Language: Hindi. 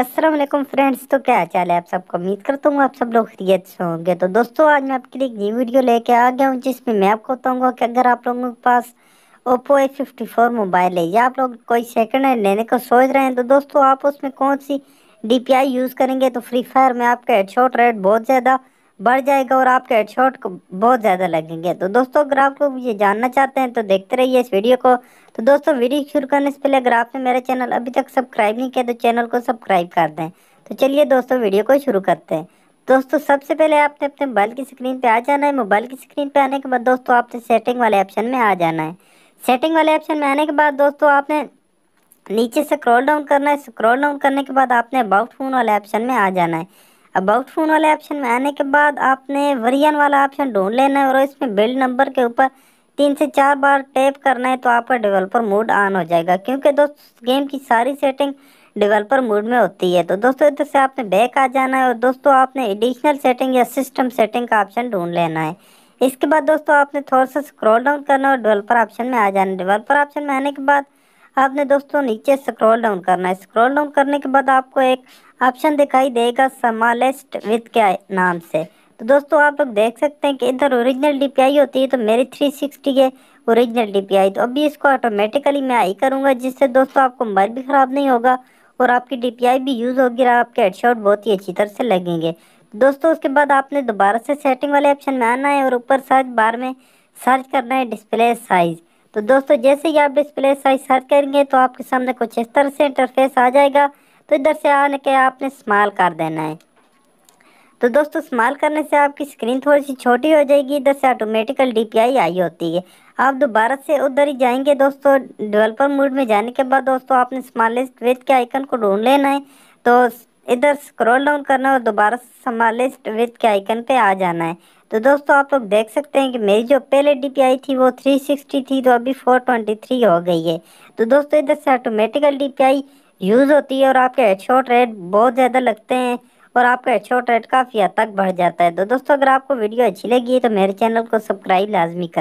अस्सलाम वालेकुम फ्रेंड्स तो क्या चाल है आप सबको उम्मीद करता हूँ आप सब लोग खरीत से होंगे तो दोस्तों आज मैं आपके लिए एक नई वीडियो लेके आ गया हूँ जिसमें मैं आपको बताऊँगा कि अगर आप लोगों के पास Oppo A fifty four mobile है या आप लोग कोई सेकेंड हैंड लेने को सोच रहे हैं तो दोस्तों आप उसमें कौन सी डी पी आई यूज़ करेंगे तो फ्री फायर में आपका हेड शॉट रेट बहुत ज़्यादा बढ़ जाएगा और आपके हेडशॉट को बहुत ज़्यादा लगेंगे तो दोस्तों अगर आप लोग ये जानना चाहते हैं तो देखते रहिए इस वीडियो को तो दोस्तों वीडियो शुरू करने से पहले अगर आपने मेरा चैनल अभी तक सब्सक्राइब नहीं किया तो चैनल को सब्सक्राइब कर दें तो चलिए दोस्तों वीडियो को शुरू करते हैं दोस्तों सबसे पहले आपने अपने मोबाइल की स्क्रीन पर आ जाना है मोबाइल की स्क्रीन पर आने के बाद दोस्तों आपने सेटिंग वाले ऑप्शन में आ जाना है सेटिंग वाले ऑप्शन में आने के बाद दोस्तों आपने नीचे से स्क्रॉल डाउन करना है स्क्रॉल डाउन करने के बाद आपने अबाउट फ़ोन वाले ऑप्शन में आ जाना है अबाउट फ़ोन वाले ऑप्शन में आने के बाद आपने वरियन वाला ऑप्शन ढूंढ लेना है और इसमें बिल्ड नंबर के ऊपर तीन से चार बार टैप करना है तो आपका डेवलपर मोड ऑन हो जाएगा क्योंकि दोस्त गेम की सारी सेटिंग डेवलपर मोड में होती है तो दोस्तों इधर से आपने बैक आ जाना है और दोस्तों आपने एडिशनल सेटिंग या सिस्टम सेटिंग का ऑप्शन ढूंढ लेना है इसके बाद दोस्तों आपने थोड़ा सा स्क्रॉल डाउन करना और डेवलपर ऑप्शन में आ जाना है डेवलपर ऑप्शन में आने के बाद आपने दोस्तों नीचे स्क्रॉल डाउन करना है स्क्रॉल डाउन करने के बाद आपको एक ऑप्शन दिखाई देगा समालेस्ट विथ के नाम से तो दोस्तों आप लोग देख सकते हैं कि इधर ओरिजिनल डीपीआई होती है तो मेरी 360 है ओरिजिनल डीपीआई तो अभी इसको ऑटोमेटिकली मैं आई करूँगा जिससे दोस्तों आपको मर भी ख़राब नहीं होगा और आपकी डी भी यूज़ होगी और आपके हेडशॉट बहुत ही अच्छी तरह से लगेंगे दोस्तों उसके बाद आपने दोबारा से सेटिंग वाले ऑप्शन में आना है और ऊपर सर्च बार में सर्च करना है डिस्प्ले साइज़ तो दोस्तों जैसे ही आप डिस्प्ले साइज सर्च करेंगे तो आपके सामने कुछ इस तरह से इंटरफेस आ जाएगा तो इधर से आने के आपने स्माल कर देना है तो दोस्तों स्माल करने से आपकी स्क्रीन थोड़ी सी छोटी हो जाएगी इधर से ऑटोमेटिकल डी आई होती है आप दोबारा से उधर ही जाएंगे दोस्तों डेवलपर मोड में जाने के बाद दोस्तों आपने स्मॉलेस्ट विथ के आइकन को ढूंढ लेना है तो इधर स्क्रॉल डाउन करना है और दोबारा समालिस्ट विथ के आइकन पे आ जाना है तो दोस्तों आप लोग देख सकते हैं कि मेरी जो पहले डीपीआई थी वो 360 थी तो अभी 423 हो गई है तो दोस्तों इधर से ऑटोमेटिकल डीपीआई यूज़ होती है और आपके हेडशॉट रेट बहुत ज़्यादा लगते हैं और आपका हेडशॉट रेट काफ़ी हद तक बढ़ जाता है तो दोस्तों अगर आपको वीडियो अच्छी लगी है तो मेरे चैनल को सब्सक्राइब लाजमी करें